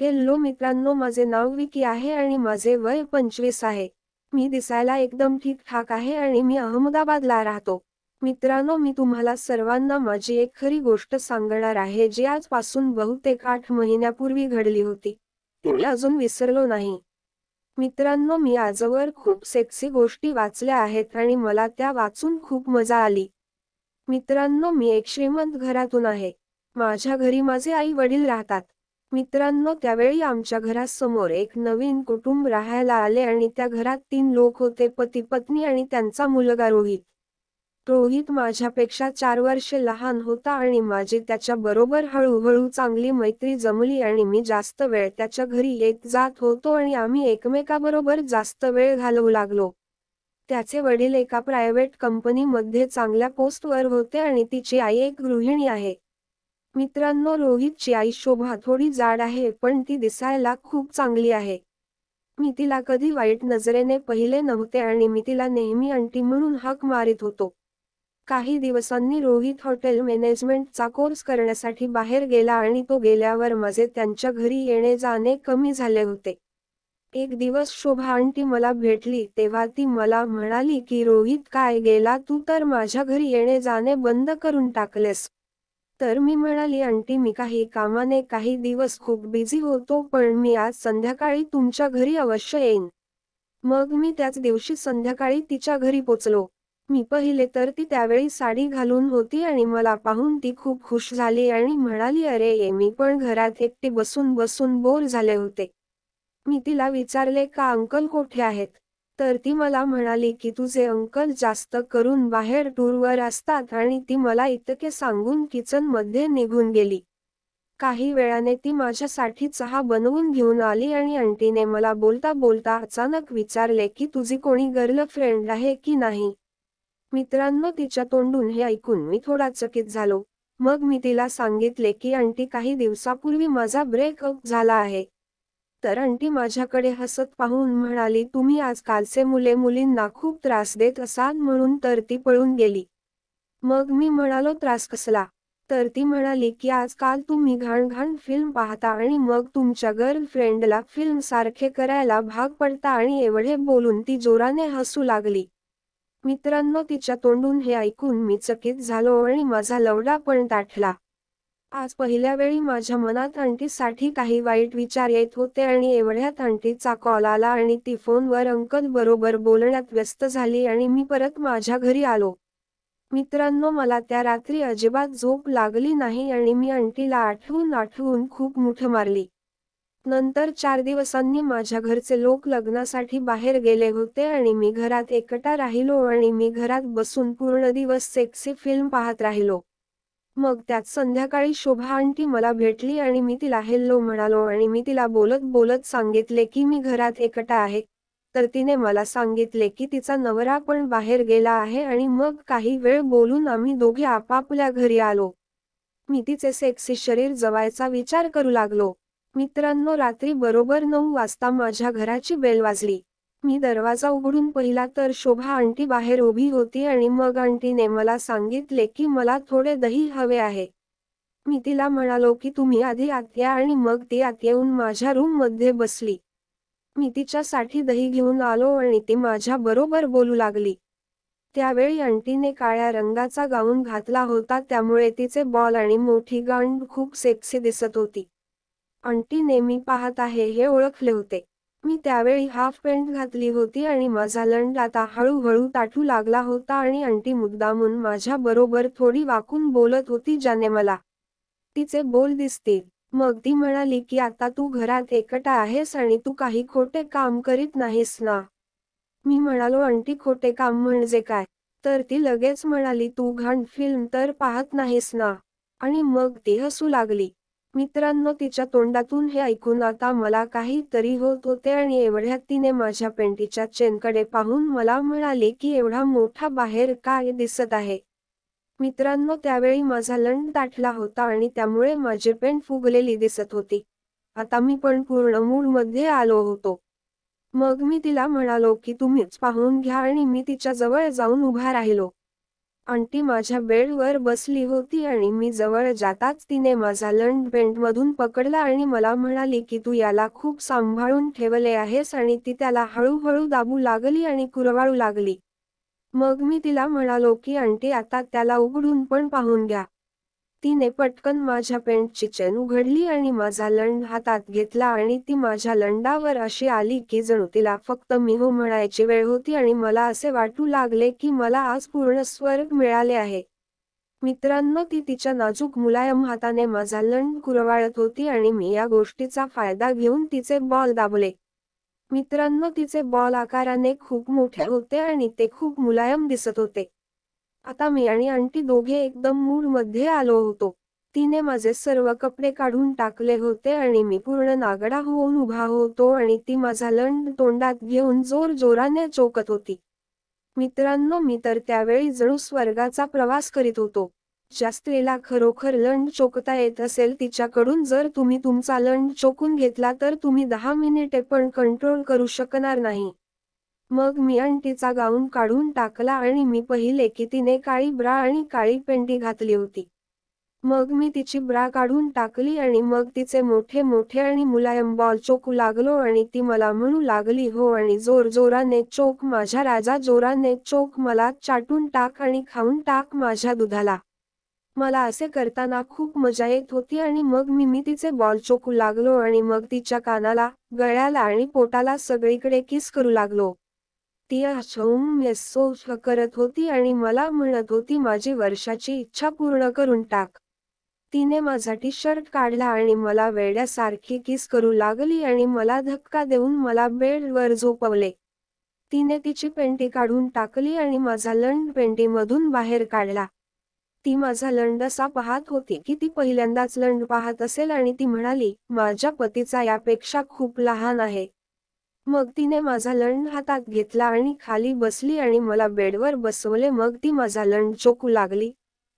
Hello मित्रांनो माझे नाव विकी आहे आणि माझे वय पंचवीस आहे मी दिसायला एकदम ठीक ठाक आहे आणि मी अहमदाबादला राहतो मित्रांनो मी तुम्हाला सर्वांना माझी एक खरी गोष्ट सांगणार आहे जी आजपासून बहुतेक आठ महिन्यापूर्वी घडली होती मी अजून विसरलो नाही मित्रांनो मी आजवर खूप सेक्सी गोष्टी वाचल्या आहेत आणि मला त्या वाचून खूप मजा आली मित्रांनो मी एक श्रीमंत घरातून आहे माझ्या घरी माझे आई वडील राहतात मित्रांनो त्यावेळी आमच्या घरासमोर एक नवीन कुटुंब राहायला आले आणि त्या घरात तीन लोक होते पती पत्नी आणि त्यांचा मुलगा रोहित रोहित माझ्यापेक्षा चार वर्षे लहान होता आणि माझी त्याच्या बरोबर हळूहळू चांगली मैत्री जमली आणि मी जास्त वेळ त्याच्या घरी येत जात होतो आणि आम्ही एकमेकाबरोबर जास्त वेळ घालवू लागलो त्याचे वडील एका प्रायव्हेट कंपनीमध्ये चांगल्या पोस्टवर होते आणि तिची आई एक गृहिणी आहे मित्रांनो रोहितची आई शोभा थोडी जाड आहे पण ती दिसायला खूप चांगली आहे मी तिला कधी वाईट नजरेने पहिले नव्हते आणि मी तिला नेहमी अंटी म्हणून हक मारित होतो काही दिवसांनी रोहित हॉटेल मॅनेजमेंटचा कोर्स करण्यासाठी बाहेर गेला आणि तो गेल्यावर माझे त्यांच्या घरी येणे जाणे कमी झाले होते एक दिवस शोभा आंटी मला भेटली तेव्हा ती मला म्हणाली की रोहित काय गेला तू तर माझ्या घरी येणे जाणे बंद करून टाकलेस तर मी म्हणाली आंटी मी काही कामाने काही दिवस खूप बिझी होतो पण मी आज संध्याकाळी तुमच्या घरी अवश्य येईन मग मी त्याच दिवशी संध्याकाळी तिच्या घरी पोचलो मी पहिले तर ती त्यावेळी साडी घालून होती आणि मला पाहून ती खूप खुश झाली आणि म्हणाली अरे ये मी पण घरात एकटे बसून बसून बोर झाले होते मी तिला विचारले का अंकल कोठे आहेत तर ती मला म्हणाली की तुझे अंकल जास्त करून बाहेर टूरवर असतात आणि ती मला इतके सांगून किचनमध्ये निघून गेली काही वेळाने ती माझ्यासाठी चहा बनवून घेऊन आली आणि आंटीने मला बोलता बोलता अचानक विचारले की तुझी कोणी गर्ल फ्रेंड आहे की नाही मित्रांनो तिच्या तोंडून हे ऐकून मी थोडा चकित झालो मग मी तिला सांगितले की आंटी काही दिवसापूर्वी माझा ब्रेकअप झाला आहे तर अंटी माझ्याकडे हसत पाहून म्हणाली तुम्ही आजकालचे मुले मुलींना खूप त्रास देत असाल म्हणून तर ती पळून गेली मग मी म्हणालो त्रास कसला तर ती म्हणाली की आजकाल तुम्ही घाण घाण फिल्म पाहता आणि मग तुमच्या गर्लफ्रेंडला फिल्म सारखे करायला भाग पडता आणि एवढे बोलून ती जोराने हसू लागली मित्रांनो तिच्या तोंडून हे ऐकून मी चकित झालो आणि माझा लवडा पण दाठला आज पहिल्या वेळी माझ्या मनात आंटीसाठी काही वाईट विचार येत होते आणि एवढ्यात अंटीचा कॉल आला आणि ती फोनवर अंकल बरोबर बोलण्यात व्यस्त झाली आणि मी परत माझ्या घरी आलो मित्रांनो मला त्या रात्री अजिबात झोप लागली नाही आणि मी आंटीला आठवून आठवून खूप मुठ मारली नंतर चार दिवसांनी माझ्या घरचे लोक लग्नासाठी बाहेर गेले होते आणि मी घरात एकटा राहिलो आणि मी घरात बसून पूर्ण दिवस सेक्सी फिल्म पाहत राहिलो मग त्यात संध्याकाळी शोभा आंटी मला भेटली आणि मी तिला हेल्लो म्हणालो आणि मी तिला बोलत बोलत सांगितले की मी घरात एकटा आहे तर तिने मला सांगितले की तिचा नवरा पण बाहेर गेला आहे आणि मग काही वेळ बोलून आम्ही दोघे आपापल्या घरी आलो मी तिचे सेक्सी शरीर जवायचा विचार करू लागलो मित्रांनो रात्री बरोबर नऊ वाजता माझ्या घराची बेल वाजली मी दरवाजा उघडून पहिला तर शोभा आंटी बाहेर उभी होती आणि मग आंटीने मला सांगितले की मला थोडे दही हवे आहे मी तिला म्हणालो की तुम्ही आधी आत्या आणि मग ती आत येऊन माझ्या रूम मध्ये बसली मी तिच्यासाठी दही घेऊन आलो आणि ती माझ्या बरोबर बोलू लागली त्यावेळी आंटीने काळ्या रंगाचा गाऊन घातला होता त्यामुळे तिचे बॉल आणि मोठी गांड खूप सेक्सी दिसत होती आंटीने मी पाहत आहे हे ओळखले होते मी त्यावेळी हाफ पॅन्ट घातली होती आणि माझा लंड आता हळूहळू ताटू लागला होता आणि अंटी मुद्दामून माझ्या बरोबर थोडी वाकून बोलत होती ज्याने मला तिचे बोल दिसतील मग ती म्हणाली की आता तू घरात एकटा आहेस आणि तू काही खोटे काम करीत नाहीस ना मी म्हणालो अंटी खोटे काम म्हणजे काय तर ती लगेच म्हणाली तू घाण फिल्म तर पाहत नाहीस ना आणि मग ती हसू लागली मित्रांनो तिच्या तोंडातून हे ऐकून आता मला काहीतरी होत होते आणि एवढ्या तिने माझ्या पेंटीच्या चेनकडे पाहून मला म्हणाले की एवढा मोठा बाहेर काय दिसत आहे मित्रांनो त्यावेळी माझा लंड दाटला होता आणि त्यामुळे माझी पेंट फुगलेली दिसत होती आता मी पण पूर्ण मूड मध्ये आलो होतो मग मी तिला म्हणालो की तुम्हीच पाहून घ्या आणि मी तिच्या जवळ जाऊन उभा राहिलो आंटी माझ्या बेडवर बसली होती आणि मी जवळ जाताच तिने माझा लंड बेंडमधून पकडला आणि मला म्हणाली की तू याला खूप सांभाळून ठेवले आहेस आणि ती त्याला हळूहळू दाबू लागली आणि कुरवाळू लागली मग मी तिला म्हणालो की आंटी आता त्याला उघडून पण पाहून घ्या तिने पटकन माझ्या पेंटची चेन उघडली आणि माझा लंड हातात घेतला आणि ती माझ्या लंडावर अशी आली की जणू तिला फक्त मी हो म्हणायची वेळ होती आणि मला असे वाटू लागले की मला आज पूर्ण स्वर्ग मिळाले आहे मित्रांनो ती तिच्या नाजूक मुलायम हाताने माझा लंड कुरवाळत होती आणि मी या गोष्टीचा फायदा घेऊन तिचे बॉल दाबले मित्रांनो तिचे बॉल आकाराने खूप मोठे होते आणि ते खूप मुलायम दिसत होते आता मी आणि आंटी दोघे एकदम मध्ये आलो होतो तिने माझे सर्व कपडे काढून टाकले होते आणि मी पूर्ण नागडा होऊन उभा होतो आणि ती माझा लंड तोंडात घेऊन जोर जोराने चोकत होती मित्रांनो मी तर त्यावेळी जणू स्वर्गाचा प्रवास करीत होतो ज्या स्त्रीला खरोखर लंड चोकता येत असेल तिच्याकडून जर तुम्ही तुमचा लंड चोकून घेतला तर तुम्ही दहा मिनिटे पण कंट्रोल करू शकणार नाही मग मी तिचा गाऊन काढून टाकला आणि मी पहिले की तिने काळी ब्रा आणि काळी पेंटी घातली होती मग मी तिची ब्रा काढून टाकली आणि मग तिचे मोठे मोठे आणि मुलायम बॉल चोकू लागलो आणि ती मला म्हणू लागली हो आणि जोर जोराने चोक माझ्या राजा जोराने चोक मला चाटून टाक आणि खाऊन टाक माझ्या दुधाला मला असे करताना खूप मजा येत होती आणि मग मी मी तिचे बॉल चोकू लागलो आणि मग तिच्या कानाला गळ्याला आणि पोटाला सगळीकडे किस करू लागलो ती आश करत होती आणि मला म्हणत होती माझी वर्षाची इच्छा पूर्ण करून टाक तिने माझा टी शर्ट काढला आणि मला वेड्यासारखी किस करू लागली आणि मला धक्का देऊन मला बेडवर झोपवले तिने तिची पेंटी काढून टाकली आणि माझा लंड पेंटीमधून बाहेर काढला ती माझा लंड असा पाहत होती की ती पहिल्यांदाच लंड पाहत असेल आणि ती म्हणाली माझ्या पतीचा यापेक्षा खूप लहान आहे मग तिने माझा लंड हातात घेतला आणि खाली बसली आणि मला बेडवर बसवले मग ती माझा लंड चोकू लागली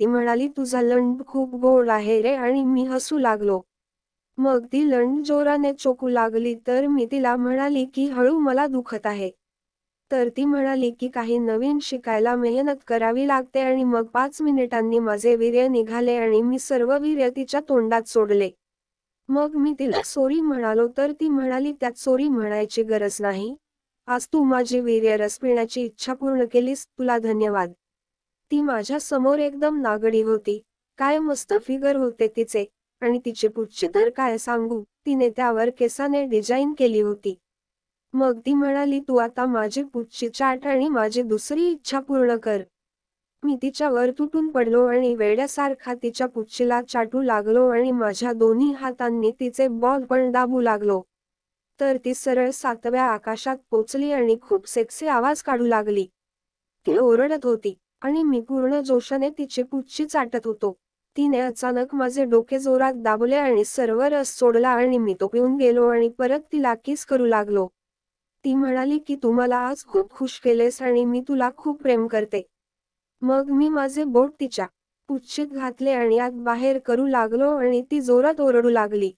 ती म्हणाली तुझा लंड खूप गोड आहे रे आणि मी हसू लागलो मग ती लंड जोराने चोकू लागली तर मी तिला म्हणाली की हळू मला दुखत आहे तर ती म्हणाली की काही नवीन शिकायला मेहनत करावी लागते आणि मग पाच मिनिटांनी माझे वीर्य निघाले आणि मी सर्व वीर्य तिच्या तोंडात सोडले मग मी तिला सोरी म्हणालो तर ती म्हणाली त्यात सोरी म्हणायची गरज नाही आज तू माझी वीर्य रस पिण्याची इच्छा पूर्ण केलीस तुला धन्यवाद ती माझ्या समोर एकदम नागडी होती काय मस्त फिगर होते तिचे आणि तिचे पुढचे तर काय सांगू तिने त्यावर केसाने डिझाईन केली होती मग ती म्हणाली तू आता माझी पुढची चाट आणि माझी दुसरी इच्छा पूर्ण कर मी वर तुटून पडलो आणि वेड्यासारखा तिच्या पुच्छीला चाटू लागलो आणि माझ्या दोन्ही हातांनी तिचे बॉल पण दाबू लागलो तर ती सरळ सातव्या आकाशात पोचली आणि खूप सेक्सी आवाज काढू लागली ती ओरडत होती आणि मी पूर्ण जोशाने तिची पुच्छी चाटत होतो तिने अचानक माझे डोके जोरात दाबले आणि सर्व रस सोडला आणि मी तो पिऊन गेलो आणि परत तिला किस करू लागलो ती म्हणाली की मला आज खूप खुश केलेस आणि मी तुला खूप प्रेम करते मग मी माझे बोट तिच्या पुच्छेत घातले आणि आत बाहेर करू लागलो आणि ती जोरात ओरडू लागली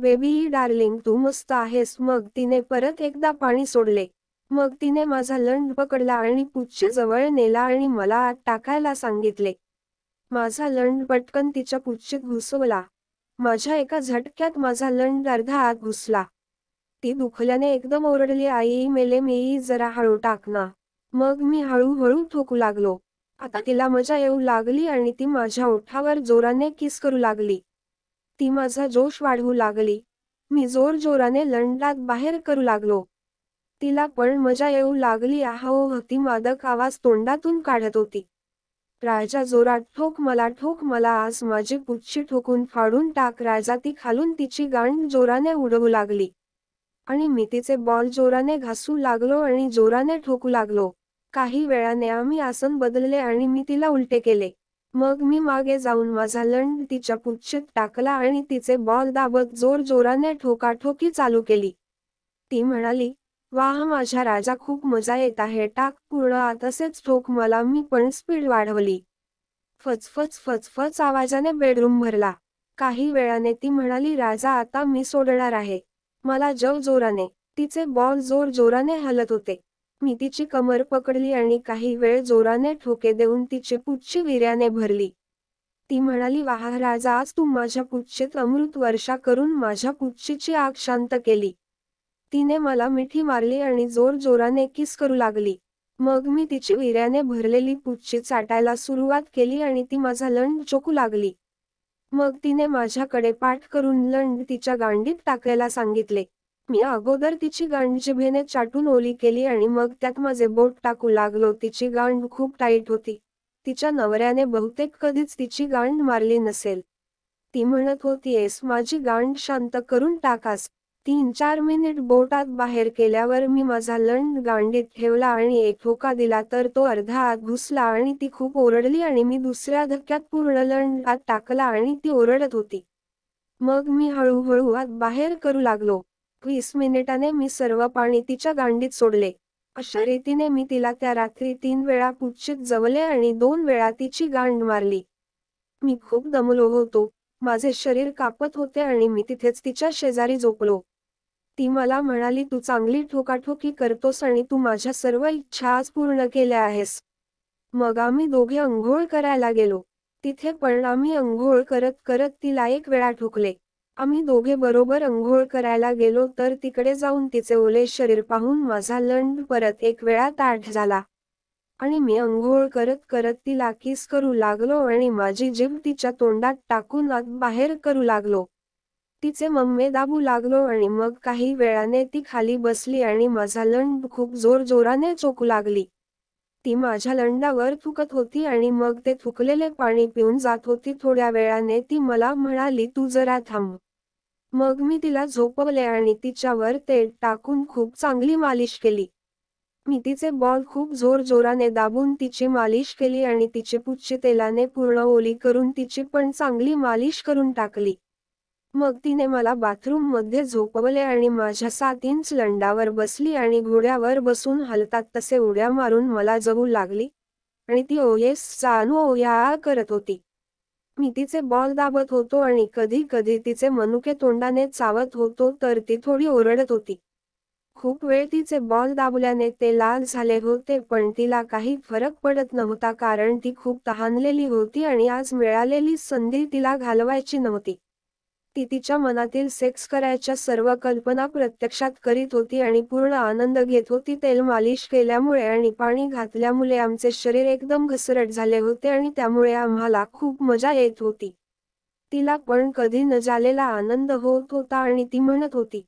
बेबी ही डार्लिंग तू मस्त आहेस मग तिने परत एकदा पाणी सोडले मग तिने माझा लंड पकडला आणि पुच्छे जवळ नेला आणि मला आत टाकायला सांगितले माझा लंड पटकन तिच्या पुच्छेत घुसवला माझ्या एका झटक्यात माझा लंड अर्धा आत घुसला ती दुखल्याने एकदम ओरडली आई मेले मी जरा हळू टाकना मग मी हळूहळू ठोकू लागलो आता तिला मजा येऊ लागली आणि ती माझ्या ओठावर जोराने किस करू लागली ती माझा जोश वाढवू लागली मी जोर जोराने लंडात बाहेर करू लागलो तिला पण मजा येऊ लागली आहो हती मादक आवाज तोंडातून काढत होती राजा जोरात ठोक मला ठोक मला आज माझी पुच्छी ठोकून फाडून टाक राजा ती खालून तिची गांड जोराने उडवू लागली आणि मी तिचे बॉल जोराने घासू लागलो आणि जोराने ठोकू लागलो काही वेळाने आम्ही आसन बदलले आणि मी तिला उलटे केले मग मी मागे जाऊन माझा लंड तिच्या पुच्छेत टाकला आणि तिचे बॉल दाबत जोर जोराने ठोकाठोकी चालू केली ती म्हणाली वाह माझ्या राजा खूप मजा येत आहे टाक पूर्ण तसेच ठोक मला मी पण स्पीड वाढवली फचफच फचफच आवाजाने बेडरूम भरला काही वेळाने ती म्हणाली राजा आता मी सोडणार आहे मला जग जोराने तिचे बॉल जोर जोराने हलत होते मी तिची कमर पकडली आणि काही वेळ जोराने ठोके देऊन तिचे पुच्छ विर्याने भरली ती म्हणाली वाह राजा आज तू माझ्या पुच्छेत अमृत वर्षा करून माझ्या पुच्छीची आग शांत केली तिने मला मिठी मारली आणि जोर जोराने किस करू लागली मग मी तिची विर्याने भरलेली पुच्छी चाटायला सुरुवात केली आणि ती माझा लंड चोकू लागली मग तिने माझ्याकडे पाठ करून लंड तिच्या गांडीत टाकायला सांगितले मी अगोदर तिची गांड जिभेने चाटून ओली केली आणि मग त्यात माझे बोट टाकू लागलो तिची गांड खूप टाईट होती तिच्या नवऱ्याने बहुतेक कधीच तिची गांड मारली नसेल ती म्हणत होतीयेस माझी गांड शांत करून टाकास तीन चार मिनिट बोटात बाहेर केल्यावर मी माझा लंड गांडीत ठेवला आणि एक ठोका दिला तर तो अर्धा आत घुसला आणि ती खूप ओरडली आणि मी दुसऱ्या धक्क्यात पूर्ण लंड आत टाकला आणि ती ओरडत होती मग मी हळूहळू आत बाहेर करू लागलो वीस मिनिटाने मी सर्व पाणी तिच्या गांडीत सोडले अशा रीतीने मी तिला त्या रात्री तीन वेळा पुच्छित जवले आणि दोन वेळा तिची गांड मारली मी खूप दमलो होतो माझे शरीर कापत होते आणि मी तिथेच तिच्या शेजारी झोपलो ती मला म्हणाली तू चांगली ठोकाठोकी करतोस आणि तू माझ्या सर्व इच्छा आज पूर्ण केल्या आहेस मग आम्ही दोघे अंघोळ करायला गेलो तिथे पण आम्ही अंघोळ करत करत तिला एक वेळा ठोकले आम्ही दोघे बरोबर अंघोळ करायला गेलो तर तिकडे जाऊन तिचे ओले शरीर पाहून माझा लंड परत एक वेळा ताठ झाला आणि मी अंघोळ करत करत तिला किस करू लागलो आणि माझी जीभ तिच्या तोंडात टाकून बाहेर करू लागलो तिचे मम्मे दाबू लागलो आणि मग काही वेळाने ती खाली बसली आणि माझा लंड खूप जोर जोराने चोकू लागली ती माझ्या लंडावर थुकत होती आणि मग ते थुकलेले पाणी पिऊन जात होती थोड्या वेळाने ती मला म्हणाली तू जरा थांब मग मी तिला झोपवले आणि तिच्यावर तेल टाकून खूप चांगली मालिश केली मी तिचे बॉल खूप जोर जोराने दाबून तिची मालिश केली आणि तिचे पुच्छे तेलाने पूर्ण ओली करून तिची पण चांगली मालिश करून टाकली मग तिने मला बाथरूम मध्ये झोपवले आणि माझ्या सात इंच लंडावर बसली आणि घोड्यावर बसून हलतात तसे उड्या मारून मला जगू लागली आणि ती ओयेस चानू ओया करत होती मी तिचे बॉल दाबत होतो आणि कधी कधी तिचे मनुके तोंडाने चावत होतो तर ती थोडी ओरडत होती खूप वेळ तिचे बॉल दाबल्याने ते लाल झाले होते पण तिला काही फरक पडत नव्हता कारण ती खूप तहानलेली होती आणि आज मिळालेली संधी तिला घालवायची नव्हती ती तिच्या मनातील सेक्स करायच्या सर्व कल्पना प्रत्यक्षात करीत होती आणि पूर्ण आनंद घेत होती तेल मालिश केल्यामुळे आणि पाणी घातल्यामुळे आमचे शरीर एकदम घसरट झाले होते आणि त्यामुळे आम्हाला खूप मजा येत होती तिला पण कधी न झालेला आनंद होत होता आणि ती म्हणत होती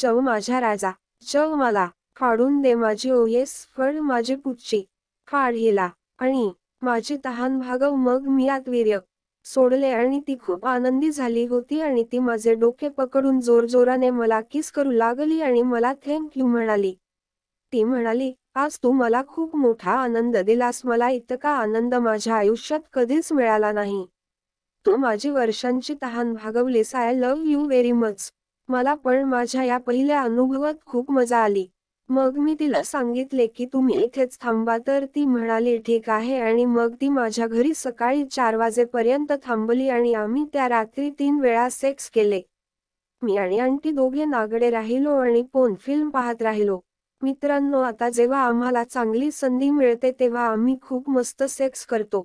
चव माझ्या राजा चव मला फाडून दे माझी ओयेस फळ माझी पुच्ची फाड हिला आणि माझी तहान भागव मग मी आत वीर्य सोडले आणि ती खूप हो. आनंदी झाली होती आणि ती माझे डोके पकडून जोरजोराने मला किस करू लागली आणि मला थँक यू म्हणाली ती म्हणाली आज तू मला खूप मोठा आनंद दिलास मला इतका आनंद माझ्या आयुष्यात कधीच मिळाला नाही तू माझी वर्षांची तहान भागवलीस I love you very much मला पण माझ्या या पहिल्या अनुभवात खूप मजा आली मग मी तिला सांगितले की तुम्ही इथेच थांबा तर ती म्हणाली ठीक आहे आणि मग ती माझ्या घरी सकाळी चार वाजेपर्यंत थांबली आणि आम्ही त्या रात्री तीन वेळा सेक्स केले मी आणि आंटी दोघे नागडे राहिलो आणि कोण फिल्म पाहत राहिलो मित्रांनो आता जेव्हा आम्हाला चांगली संधी मिळते तेव्हा आम्ही खूप मस्त सेक्स करतो